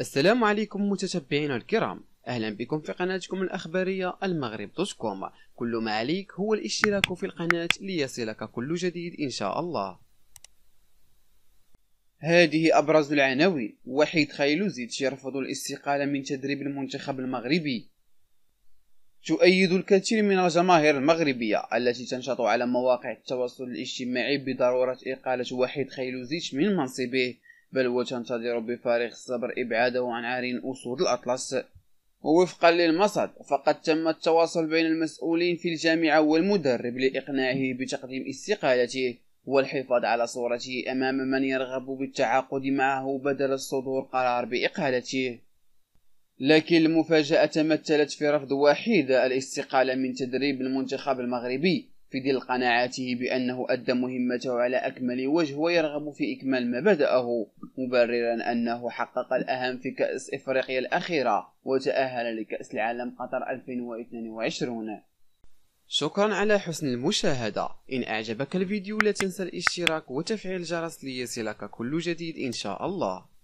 السلام عليكم متتبعينا الكرام اهلا بكم في قناتكم الاخباريه المغرب دوت كوم كل ما عليك هو الاشتراك في القناه ليصلك كل جديد ان شاء الله هذه ابرز العناوين وحيد خيلوزيت يرفض الاستقاله من تدريب المنتخب المغربي تؤيد الكثير من الجماهير المغربية التي تنشط على مواقع التواصل الاجتماعي بضرورة إقالة وحيد خيلوزيتش من منصبه بل وتنتظر تنتظر بفارغ الصبر إبعاده عن عارين أسود الأطلس ووفقا للمصد فقد تم التواصل بين المسؤولين في الجامعة والمدرب لإقناعه بتقديم استقالته والحفاظ على صورته أمام من يرغب بالتعاقد معه بدل الصدور قرار بإقالته لكن المفاجأة تمثلت في رفض وحيد الاستقالة من تدريب المنتخب المغربي في ظل قناعته بأنه أدى مهمته على أكمل وجه ويرغب في إكمال ما بدأه مبررا أنه حقق الأهم في كأس إفريقيا الأخيرة وتأهل لكأس العالم قطر 2022 شكرا على حسن المشاهدة إن أعجبك الفيديو لا تنسى الاشتراك وتفعيل الجرس ليصلك كل جديد إن شاء الله